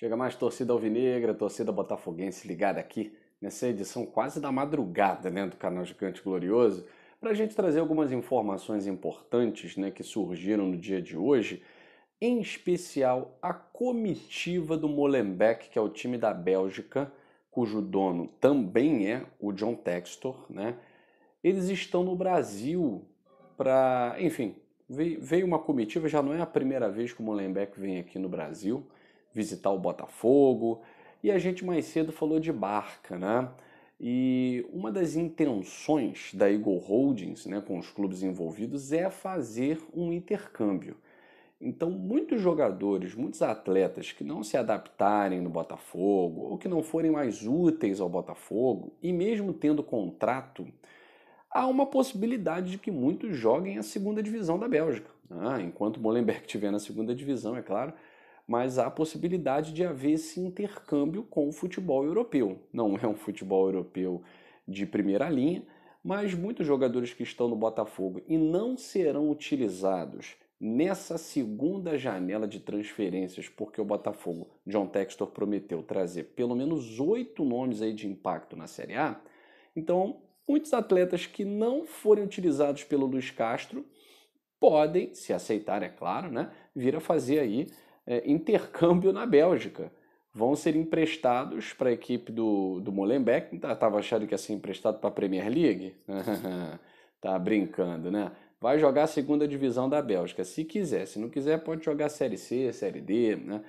Chega mais torcida alvinegra, torcida botafoguense ligada aqui nessa edição quase da madrugada né, do canal Gigante Glorioso para a gente trazer algumas informações importantes né, que surgiram no dia de hoje, em especial a comitiva do Molenbeek, que é o time da Bélgica, cujo dono também é o John Textor, né? Eles estão no Brasil para, enfim, veio uma comitiva, já não é a primeira vez que o Molenbeek vem aqui no Brasil visitar o Botafogo. E a gente mais cedo falou de barca, né? E uma das intenções da Eagle Holdings, né, com os clubes envolvidos, é fazer um intercâmbio. Então, muitos jogadores, muitos atletas que não se adaptarem no Botafogo ou que não forem mais úteis ao Botafogo, e mesmo tendo contrato, há uma possibilidade de que muitos joguem a segunda divisão da Bélgica. Ah, enquanto o Molenbeek estiver na segunda divisão, é claro, mas há a possibilidade de haver esse intercâmbio com o futebol europeu. Não é um futebol europeu de primeira linha, mas muitos jogadores que estão no Botafogo e não serão utilizados nessa segunda janela de transferências, porque o Botafogo, John Textor, prometeu trazer pelo menos oito nomes aí de impacto na Série A. Então, muitos atletas que não forem utilizados pelo Luiz Castro podem, se aceitar, é claro, né, vir a fazer aí é, intercâmbio na Bélgica. Vão ser emprestados para a equipe do, do Molenbeek. Estava achando que ia ser emprestado para a Premier League? tá brincando, né? Vai jogar a segunda divisão da Bélgica, se quiser. Se não quiser, pode jogar Série C, Série D, né?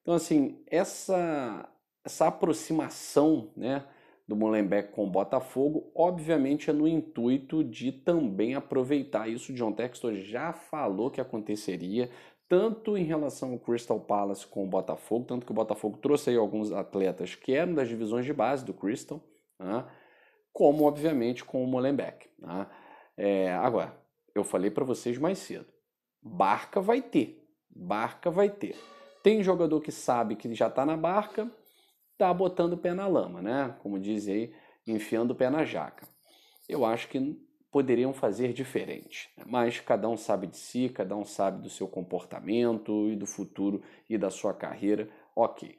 Então, assim, essa, essa aproximação, né? do Molenbeek com o Botafogo, obviamente é no intuito de também aproveitar isso. O John Textor já falou que aconteceria, tanto em relação ao Crystal Palace com o Botafogo, tanto que o Botafogo trouxe aí alguns atletas que eram das divisões de base do Crystal, né? como obviamente com o Molenbeek. Né? É, agora, eu falei para vocês mais cedo, barca vai ter, barca vai ter. Tem jogador que sabe que já está na barca, tá botando o pé na lama, né? Como diz aí, enfiando o pé na jaca. Eu acho que poderiam fazer diferente. Né? Mas cada um sabe de si, cada um sabe do seu comportamento e do futuro e da sua carreira. Ok.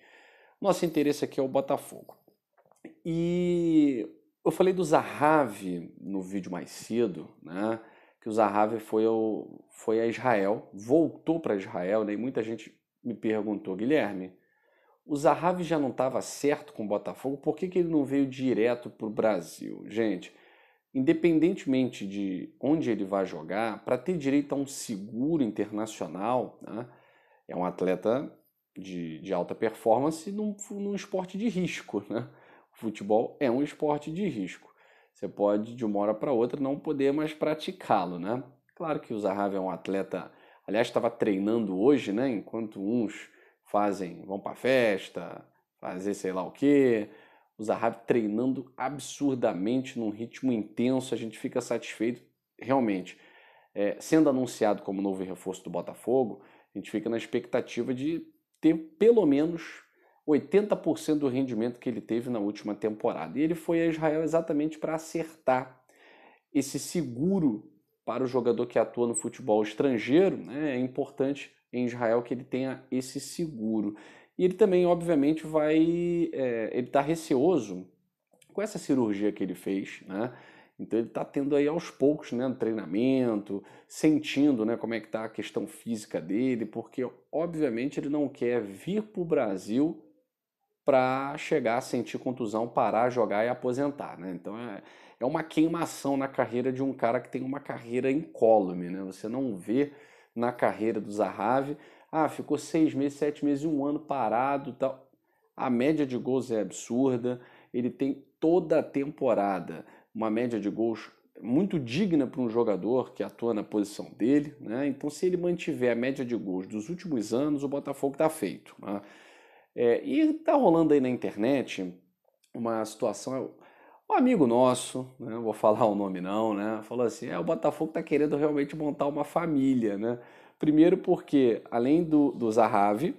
Nosso interesse aqui é o Botafogo. E eu falei do Zahavi no vídeo mais cedo, né? Que o Zahavi foi, ao, foi a Israel, voltou para Israel, né? E muita gente me perguntou, Guilherme, o Zahavi já não estava certo com o Botafogo, por que, que ele não veio direto para o Brasil? Gente, independentemente de onde ele vai jogar, para ter direito a um seguro internacional, né, é um atleta de, de alta performance num, num, esporte de risco. Né? O futebol é um esporte de risco. Você pode, de uma hora para outra, não poder mais praticá-lo. Né? Claro que o Zahavi é um atleta, aliás, estava treinando hoje, né? enquanto uns fazem, vão para festa, fazer sei lá o quê, o Zahavi treinando absurdamente, num ritmo intenso, a gente fica satisfeito, realmente. É, sendo anunciado como novo reforço do Botafogo, a gente fica na expectativa de ter pelo menos 80% do rendimento que ele teve na última temporada. E ele foi a Israel exatamente para acertar esse seguro para o jogador que atua no futebol estrangeiro. Né? É importante em Israel que ele tenha esse seguro. E ele também, obviamente, vai. É, ele está receoso com essa cirurgia que ele fez, né? Então ele está tendo aí aos poucos, né, treinamento, sentindo, né, como é que está a questão física dele, porque obviamente ele não quer vir para o Brasil para chegar a sentir contusão, parar, jogar e aposentar, né? Então é, é uma queimação na carreira de um cara que tem uma carreira incólume, né? Você não vê na carreira do Zahavi ah, ficou seis meses, sete meses, um ano parado tal. A média de gols é absurda. Ele tem toda a temporada uma média de gols muito digna para um jogador que atua na posição dele. Né? Então, se ele mantiver a média de gols dos últimos anos, o Botafogo está feito. Né? É, e está rolando aí na internet uma situação. Um amigo nosso, né? vou falar o nome não, né? Falou assim: é, o Botafogo está querendo realmente montar uma família, né? Primeiro porque, além do, do Zahavi,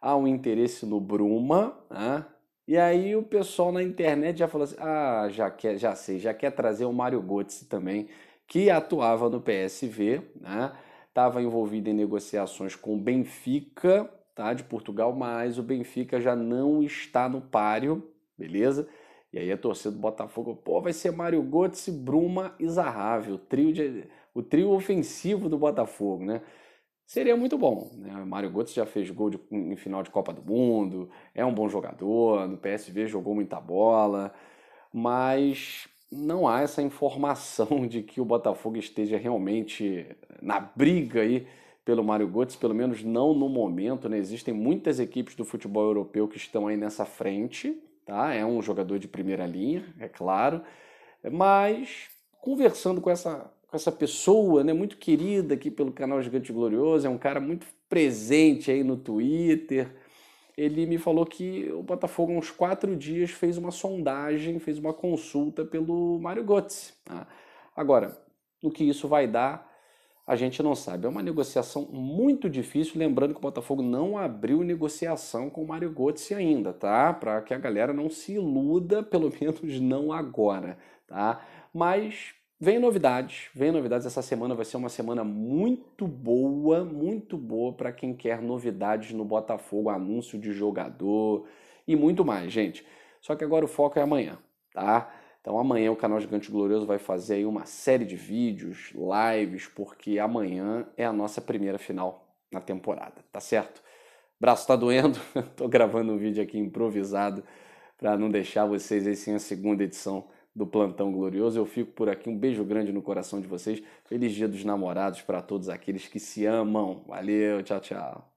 há um interesse no Bruma, né? E aí o pessoal na internet já falou assim, ah, já, quer, já sei, já quer trazer o Mário Götze também, que atuava no PSV, né? Estava envolvido em negociações com o Benfica, tá? De Portugal, mas o Benfica já não está no páreo, beleza? E aí a torcida do Botafogo, pô, vai ser Mário Götze, Bruma e Zahavi, o trio, de, o trio ofensivo do Botafogo, né? seria muito bom. Né? Mário Götze já fez gol de, em final de Copa do Mundo, é um bom jogador, no PSV jogou muita bola, mas não há essa informação de que o Botafogo esteja realmente na briga aí pelo Mário Götze, pelo menos não no momento, né? Existem muitas equipes do futebol europeu que estão aí nessa frente, tá? É um jogador de primeira linha, é claro, mas conversando com essa com essa pessoa, né, muito querida aqui pelo canal Gigante Glorioso, é um cara muito presente aí no Twitter. Ele me falou que o Botafogo, há uns quatro dias, fez uma sondagem, fez uma consulta pelo Mário Götze. Tá? Agora, no que isso vai dar, a gente não sabe. É uma negociação muito difícil, lembrando que o Botafogo não abriu negociação com o Mário Götze ainda, tá? Para que a galera não se iluda, pelo menos não agora, tá? Mas Vem novidades, vem novidades. Essa semana vai ser uma semana muito boa, muito boa para quem quer novidades no Botafogo, anúncio de jogador e muito mais, gente. Só que agora o foco é amanhã, tá? Então amanhã o canal Gigante Glorioso vai fazer aí uma série de vídeos, lives, porque amanhã é a nossa primeira final na temporada, tá certo? Braço tá doendo, tô gravando um vídeo aqui improvisado para não deixar vocês aí sem a segunda edição do Plantão Glorioso. Eu fico por aqui. Um beijo grande no coração de vocês. Feliz Dia dos Namorados para todos aqueles que se amam. Valeu, tchau, tchau.